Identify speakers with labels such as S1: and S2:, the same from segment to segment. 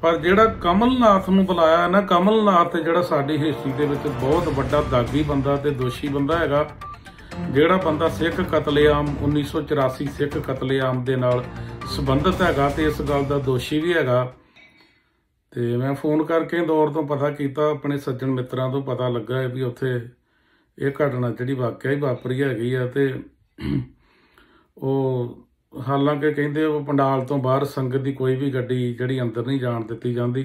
S1: ਪਰ ਜਿਹੜਾ ਕਮਲਨਾਥ ਨੂੰ ਬੁਲਾਇਆ ਨਾ ਕਮਲਨਾਥ ਜਿਹੜਾ ਸਾਡੀ ਹਿਸਟਰੀ ਦੇ ਵਿੱਚ ਬਹੁਤ ਵੱਡਾ ਦਾਗੀ ਬੰਦਾ ਤੇ ਦੋਸ਼ੀ ਬੰਦਾ ਹੈਗਾ ਜਿਹੜਾ ਬੰਦਾ ਸਿੱਖ ਕਤਲੇਆਮ 1984 ਸਿੱਖ ਕਤਲੇਆਮ ਦੇ ਨਾਲ ਸੰਬੰਧਿਤ ਹੈਗਾ ਤੇ ਇਸ ਗੱਲ ਦਾ ਦੋਸ਼ੀ ਵੀ ਹੈਗਾ ਤੇ ਮੈਂ ਫੋਨ ਕਰਕੇ ਦੌਰ ਤੋਂ ਪਤਾ ਕੀਤਾ ਆਪਣੇ ਸੱਜਣ ਮਿੱਤਰਾਂ ਤੋਂ ਪਤਾ ਲੱਗਾ ਵੀ ਉੱਥੇ ਇਹ ਘਟਨਾ ਜਿਹੜੀ ਵਾਕਿਆ ਹੀ ਵਾਪਰੀ ਹੈਗੀ ਆ ਤੇ ਉਹ ਹਾਲਾਂਕਿ ਕਹਿੰਦੇ ਉਹ ਪੰਡਾਲ ਤੋਂ ਬਾਹਰ ਸੰਗਤ ਦੀ ਕੋਈ ਵੀ ਗੱਡੀ ਜਿਹੜੀ ਅੰਦਰ ਨਹੀਂ ਜਾਣ ਦਿੱਤੀ ਜਾਂਦੀ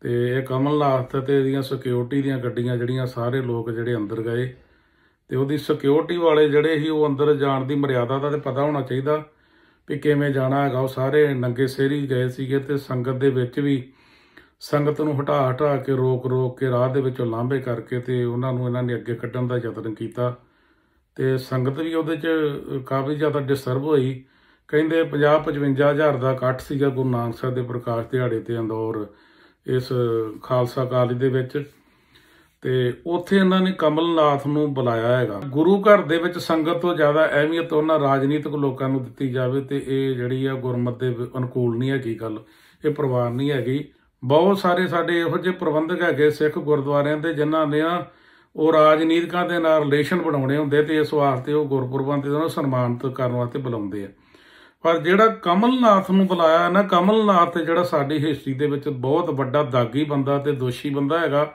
S1: ਤੇ ਇਹ ਕਮਲਨਾਥ ਤੇ ਇਹਦੀਆਂ ਸਿਕਿਉਰਿਟੀ ਦੀਆਂ ਗੱਡੀਆਂ ਜਿਹੜੀਆਂ ਸਾਰੇ ਲੋਕ ਜਿਹੜੇ ਅੰਦਰ ਗਏ ਤੇ ਉਹਦੀ ਸਿਕਿਉਰਿਟੀ ਵਾਲੇ ਜਿਹੜੇ ਸੀ ਉਹ ਅੰਦਰ ਜਾਣ ਦੀ ਮਰਿਆਦਾ ਦਾ ਤੇ ਪਤਾ ਹੋਣਾ ਚਾਹੀਦਾ ਵੀ ਕਿਵੇਂ ਜਾਣਾ ਹੈਗਾ ਉਹ ਸਾਰੇ ਨੰਗੇ ਸੇਰੀ ਗਏ ਸੀਗੇ ਤੇ ਸੰਗਤ ਦੇ ਵਿੱਚ ਵੀ ਸੰਗਤ ਨੂੰ ਹਟਾ ਹਟਾ ਕੇ ਰੋਕ ਰੋਕ ਕੇ ਰਾਹ ਦੇ ਵਿੱਚੋਂ ਲਾਂਭੇ ਕਰਕੇ ਤੇ ਉਹਨਾਂ ਨੂੰ ਇਹਨਾਂ ਨੇ ਅੱਗੇ ਕੱਢਣ ਦਾ ਯਤਨ ਕੀਤਾ ਤੇ ਸੰਗਤ ਵੀ ਉਹਦੇ 'ਚ ਕਾਫੀ ਜ਼ਿਆਦਾ ਡਿਸਟਰਬ ਹੋਈ ਕਹਿੰਦੇ 50-55000 ਦਾ ਇਕੱਠ ਸੀਗਾ ਗੁਰੂ ਨਾਨਕ ਸਾਹਿਬ ਦੇ ਪ੍ਰਕਾਸ਼ ਦਿਹਾੜੇ ਤੇ ਅੰਦੌਰ ਇਸ ਖਾਲਸਾ ਕਾਲਜ ਦੇ ਵਿੱਚ ਤੇ ਉੱਥੇ ਇਹਨਾਂ ਨੇ ਕਮਲਨਾਥ ਨੂੰ ਬੁਲਾਇਆ ਹੈਗਾ ਗੁਰੂ ਘਰ ਦੇ ਵਿੱਚ ਸੰਗਤ ਤੋਂ ਜ਼ਿਆਦਾ ਅਹਿਮੀਅਤ ਉਹਨਾਂ ਰਾਜਨੀਤਿਕ ਲੋਕਾਂ ਨੂੰ ਦਿੱਤੀ ਜਾਵੇ ਤੇ ਇਹ ਜਿਹੜੀ ਆ ਗੁਰਮਤ ਦੇ ਅਨੁਕੂਲ ਨਹੀਂ ਹੈਗੀ ਗੱਲ ਇਹ ਪ੍ਰਵਾਨ ਨਹੀਂ ਹੈਗੀ ਬਹੁਤ ਸਾਰੇ ਸਾਡੇ ਇਹੋ ਜਿਹੇ ਪ੍ਰਬੰਧਕ ਹੈਗੇ ਸਿੱਖ ਗੁਰਦੁਆਰਿਆਂ ਦੇ ਜਿਨ੍ਹਾਂ ਨੇ ਆ ਉਹ ਰਾਜਨੀਤਿਕਾਂ ਦੇ ਨਾਲ ਰਿਲੇਸ਼ਨ ਬਣਾਉਣੇ ਹੁੰਦੇ ਤੇ ਇਸ ਵਾਸਤੇ ਉਹ ਗੁਰਪੁਰਬਾਂ ਤੇ ਉਹਨਾਂ ਸਨਮਾਨਿਤ ਕਰਨ ਵਾਸਤੇ ਬੁਲਾਉਂਦੇ ਆ ਪਰ ਜਿਹੜਾ ਕਮਲਨਾਥ ਨੂੰ ਬੁਲਾਇਆ ਨਾ ਕਮਲਨਾਥ ਜਿਹੜਾ ਸਾਡੀ ਹਿਸਟਰੀ ਦੇ ਵਿੱਚ ਬਹੁਤ ਵੱਡਾ ਦਾਗੀ ਬੰਦਾ ਤੇ ਦੋਸ਼ੀ ਬੰਦਾ ਹੈਗਾ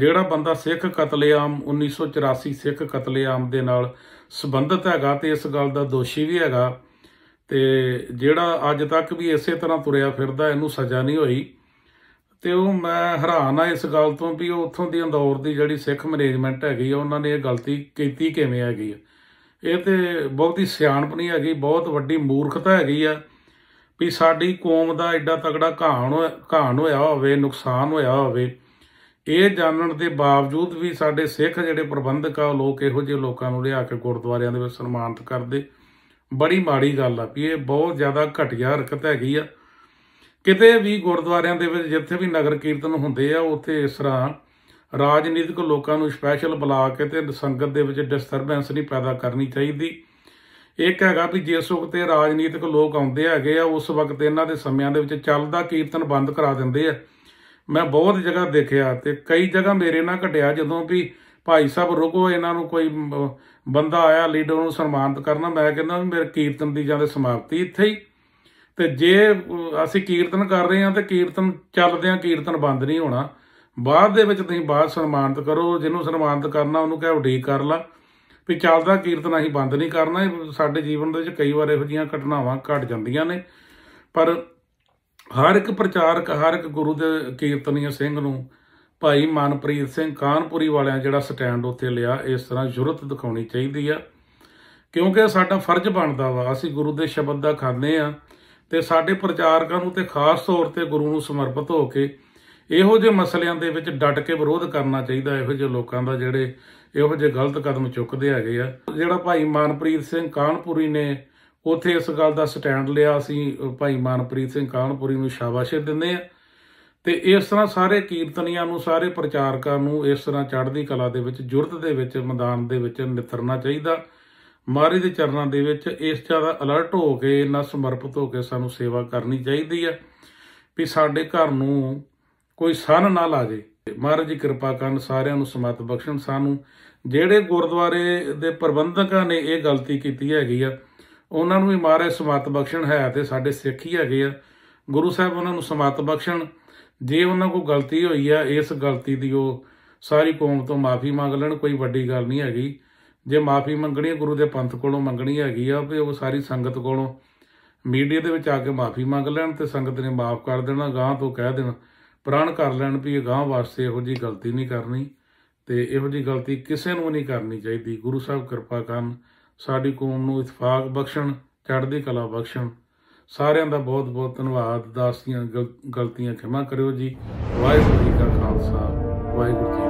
S1: ਜਿਹੜਾ ਬੰਦਾ ਸਿੱਖ ਕਤਲੇਆਮ 1984 ਸਿੱਖ ਕਤਲੇਆਮ ਦੇ ਨਾਲ ਸਬੰਧਤ ਹੈਗਾ ਤੇ ਇਸ ਗੱਲ ਦਾ ਦੋਸ਼ੀ ਵੀ ਹੈਗਾ ਤੇ ਜਿਹੜਾ ਅੱਜ ਤੱਕ ਵੀ ਇਸੇ ਤਰ੍ਹਾਂ ਤੁਰਿਆ ਫਿਰਦਾ ਇਹਨੂੰ ਸਜ਼ਾ ਨਹੀਂ ਹੋਈ ਤੇ ਉਹ ਮੈਂ ਹੈਰਾਨ ਆ ਇਸ ਗੱਲ ਤੋਂ ਵੀ ਉੱਥੋਂ ਦੀ ਅੰਦੌਰ ਦੀ ਜਿਹੜੀ ਸਿੱਖ ਮੈਨੇਜਮੈਂਟ ਹੈਗੀ ਆ ਉਹਨਾਂ ਨੇ ਇਹ ਗਲਤੀ ਕੀਤੀ ਕਿਵੇਂ ਹੈਗੀ ਆ ਇਹ ਤੇ ਬਹੁਤੀ ਸਿਆਣਪ ਨਹੀਂ ਹੈਗੀ ਬਹੁਤ ਵੱਡੀ ਮੂਰਖਤਾ ਹੈਗੀ ਆ ਵੀ ਸਾਡੀ ਕੌਮ ਦਾ ਐਡਾ ਤਕੜਾ ਘਾਣ ਘਾਣ ਹੋਇਆ ਹੋਵੇ ਨੁਕਸਾਨ ਹੋਇਆ ਹੋਵੇ ਇਹ ਜਾਣਨ ਦੇ ਬਾਵਜੂਦ ਵੀ ਸਾਡੇ ਸਿੱਖ ਜਿਹੜੇ ਪ੍ਰਬੰਧਕ ਆ ਲੋਕ ਇਹੋ ਜਿਹੇ ਲੋਕਾਂ ਨੂੰ ਲਿਆ ਕੇ ਗੁਰਦੁਆਰਿਆਂ ਦੇ ਵਿੱਚ ਸਨਮਾਨਿਤ ਕਰਦੇ ਬੜੀ ਮਾੜੀ ਗੱਲ ਆ ਵੀ ਇਹ ਬਹੁਤ ਜ਼ਿਆਦਾ ਘਟੀਆ ਹਰਕਤ ਹੈਗੀ ਆ ਕਿਤੇ ਵੀ ਗੁਰਦੁਆਰਿਆਂ ਦੇ ਵਿੱਚ ਜਿੱਥੇ ਵੀ ਨਗਰ ਕੀਰਤਨ ਹੁੰਦੇ ਆ ਉੱਥੇ ਇਸ ਤਰ੍ਹਾਂ ਰਾਜਨੀਤਿਕ ਲੋਕਾਂ ਨੂੰ ਸਪੈਸ਼ਲ ਬੁਲਾ ਕੇ ਤੇ ਸੰਗਤ ਦੇ ਵਿੱਚ ਡਿਸਟਰਬੈਂਸ ਨਹੀਂ ਪੈਦਾ ਕਰਨੀ ਚਾਹੀਦੀ ਇੱਕ ਹੈਗਾ ਵੀ ਜਿਸ ਵਕਤ ਇਹ ਰਾਜਨੀਤਿਕ ਲੋਕ ਆਉਂਦੇ ਹੈਗੇ ਆ ਉਸ ਵਕਤ ਇਹਨਾਂ ਦੇ ਸਮਿਆਂ ਦੇ ਵਿੱਚ ਚੱਲਦਾ ਕੀਰਤਨ ਬੰਦ ਕਰਾ ਦਿੰਦੇ ਆ ਮੈਂ ਬਹੁਤ ਜਗ੍ਹਾ ਦੇਖਿਆ ਤੇ ਕਈ ਜਗ੍ਹਾ ਮੇਰੇ ਨਾਲ ਘਟਿਆ ਜਦੋਂ ਵੀ ਭਾਈ ਸਾਹਿਬ ਰੁਕੋ ਇਹਨਾਂ ਨੂੰ ਕੋਈ ਬੰਦਾ ਆਇਆ ਲੀਡਰ ਨੂੰ ਸਨਮਾਨਿਤ ਕਰਨਾ ਮੈਂ ਕਹਿੰਦਾ ਮੇਰੇ ਕੀਰਤਨ ਦੀ ਜਾਂ ਸਮਾਪਤੀ ਇੱਥੇ ਹੀ ਤੇ ਜੇ ਅਸੀਂ ਕੀਰਤਨ ਕਰ ਰਹੇ ਹਾਂ ਤੇ ਕੀਰਤਨ ਚੱਲਦੇ ਆ ਕੀਰਤਨ ਬੰਦ ਨਹੀਂ ਹੋਣਾ ਬਾਅਦ ਦੇ ਵਿੱਚ ਤੁਸੀਂ ਬਾਅਦ ਸਨਮਾਨਿਤ ਕਰੋ ਜਿਹਨੂੰ ਸਨਮਾਨਿਤ ਕਰਨਾ ਉਹਨੂੰ ਕਹੋ ਠੀਕ ਕਰ ਲਾ ਵੀ ਚੱਲਦਾ ਕੀਰਤਨ ਅਸੀਂ ਬੰਦ ਨਹੀਂ ਕਰਨਾ ਸਾਡੇ ਜੀਵਨ ਦੇ ਵਿੱਚ ਕਈ ਵਾਰ ਇਹੋ ਜੀਆਂ ਘਟਨਾਵਾਂ ਘਟ ਜਾਂਦੀਆਂ ਨੇ ਪਰ ਹਰ ਇੱਕ ਪ੍ਰਚਾਰਕ ਹਰ ਇੱਕ ਗੁਰੂ ਦੇ ਕੀਰਤਨੀਆਂ ਸਿੰਘ ਨੂੰ ਭਾਈ ਮਨਪ੍ਰੀਤ ਸਿੰਘ ਕਾਨਪੁਰੀ ਵਾਲਿਆਂ ਜਿਹੜਾ ਸਟੈਂਡ ਉੱਤੇ ਲਿਆ ਇਸ ਤਰ੍ਹਾਂ ਜੁਰਤ ਦਿਖਾਉਣੀ ਚਾਹੀਦੀ ਆ ਕਿਉਂਕਿ ਸਾਡਾ ਫਰਜ਼ ਬਣਦਾ ਵਾ ਅਸੀਂ ਗੁਰੂ ਦੇ ਸ਼ਬਦ ਦਾ ਖਾਣੇ ਆ ਤੇ ਸਾਡੇ ਪ੍ਰਚਾਰਕਾਂ ਨੂੰ ਤੇ ਖਾਸ ਤੌਰ ਤੇ ਗੁਰੂ ਨੂੰ ਸਮਰਪਿਤ ਹੋ ਕੇ ਇਹੋ ਜਿਹੇ ਮਸਲਿਆਂ ਦੇ ਵਿੱਚ ਡਟ ਕੇ ਵਿਰੋਧ ਕਰਨਾ ਚਾਹੀਦਾ ਇਹੋ ਜਿਹੇ ਲੋਕਾਂ ਦਾ ਜਿਹੜੇ ਇਹੋ ਜਿਹੇ ਗਲਤ ਕਦਮ ਚੁੱਕਦੇ ਹੈਗੇ ਆ ਜਿਹੜਾ ਭਾਈ ਮਾਨਪ੍ਰੀਤ ਸਿੰਘ ਕਾਨਪੁਰੀ ਨੇ ਉਥੇ ਇਸ ਗੱਲ ਦਾ ਸਟੈਂਡ ਲਿਆ ਅਸੀਂ ਭਾਈ ਮਾਨਪ੍ਰੀਤ ਸਿੰਘ ਕਾਨਪੁਰੀ ਨੂੰ ਸ਼ਾਬਾਸ਼ ਦਿੰਦੇ ਆ ਤੇ ਇਸ ਤਰ੍ਹਾਂ ਸਾਰੇ ਕੀਰਤਨੀਆਂ ਨੂੰ ਸਾਰੇ ਪ੍ਰਚਾਰਕਾਂ ਨੂੰ ਇਸ ਤਰ੍ਹਾਂ ਚੜ੍ਹਦੀ ਕਲਾ ਦੇ ਵਿੱਚ ਜੁਰਤ ਦੇ ਵਿੱਚ ਮੈਦਾਨ ਦੇ ਵਿੱਚ ਨਿਤਰਨਾ ਚਾਹੀਦਾ ਮਹਾਰਾਜ ਦੇ ਚਰਨਾਂ ਦੇ ਵਿੱਚ ਇਸ ਦਾ ਅਲਰਟ ਹੋ ਕੇ ਇੰਨਾ ਸਮਰਪਿਤ ਹੋ ਕੇ ਸਾਨੂੰ ਸੇਵਾ ਕਰਨੀ ਚਾਹੀਦੀ ਆ ਵੀ ਸਾਡੇ ਘਰ ਨੂੰ ਕੋਈ ਸਨ ਨਾ ਲਾ ਜੇ ਮਹਾਰਾਜ ਜੀ ਕਿਰਪਾ ਕਰਨ ਸਾਰਿਆਂ ਨੂੰ ਸਮਤ ਬਖਸ਼ਣ ਸਾਨੂੰ ਜਿਹੜੇ ਗੁਰਦੁਆਰੇ ਦੇ ਪ੍ਰਬੰਧਕਾਂ ਨੇ ਇਹ ਗਲਤੀ ਕੀਤੀ ਹੈਗੀ ਆ ਉਹਨਾਂ ਨੂੰ ਵੀ ਮਹਾਰਾਜ ਸਮਤ ਬਖਸ਼ਣ ਹੈ ਤੇ ਸਾਡੇ ਸਿੱਖ ਹੀ ਹੈਗੇ ਆ ਗੁਰੂ ਸਾਹਿਬ ਉਹਨਾਂ ਨੂੰ ਸਮਤ ਬਖਸ਼ਣ ਜੇ ਉਹਨਾਂ ਕੋ ਗਲਤੀ ਹੋਈ ਆ ਇਸ ਗਲਤੀ ਦੀ ਉਹ ਸਾਰੀ ਕੌਮ ਤੋਂ ਮਾਫੀ ਮੰਗ ਲੈਣ ਕੋਈ ਵੱਡੀ ਗੱਲ ਨਹੀਂ ਹੈਗੀ ਜੇ ਮਾਫੀ ਮੰਗਣੀ ਹੈ ਗੁਰੂ ਦੇ ਪੰਥ ਕੋਲੋਂ ਮੰਗਣੀ ਹੈਗੀ ਆ ਵੀ ਉਹ ਸਾਰੀ ਸੰਗਤ ਕੋਲੋਂ ਮੀਡੀਆ ਦੇ ਵਿੱਚ ਆ ਕੇ ਮਾਫੀ ਮੰਗ ਲੈਣ ਤੇ ਸੰਗਤ ਨੇ ਮਾਫ ਕਰ ਦੇਣਾ ਗਾਂ ਤੋਂ ਕਹਿ ਦੇਣਾ ਪ੍ਰਾਣ ਕਰ ਲੈਣ ਵੀ ਇਹ ਗਾਂ ਵਾਸਤੇ ਇਹੋ ਜੀ ਗਲਤੀ ਨਹੀਂ ਕਰਨੀ ਤੇ ਇਹੋ ਜੀ ਗਲਤੀ ਕਿਸੇ ਨੂੰ ਨਹੀਂ ਕਰਨੀ ਚਾਹੀਦੀ ਗੁਰੂ ਸਾਹਿਬ ਕਿਰਪਾ ਕਰਨ ਸਾਡੀ ਕੌਮ ਨੂੰ ਇਤਫਾਕ ਬਖਸ਼ਣ ਚੜ੍ਹਦੀ ਕਲਾ ਬਖਸ਼ਣ ਸਾਰਿਆਂ ਦਾ ਬਹੁਤ ਬਹੁਤ ਧੰਨਵਾਦ ਦਾਸੀਆਂ ਗਲਤੀਆਂ ਖਿਮਾ ਕਰਿਓ ਜੀ ਵਾਹਿਗੁਰੂ ਜੀ ਕਾ ਖਾਲਸਾ ਵਾਹਿਗੁਰੂ ਜੀ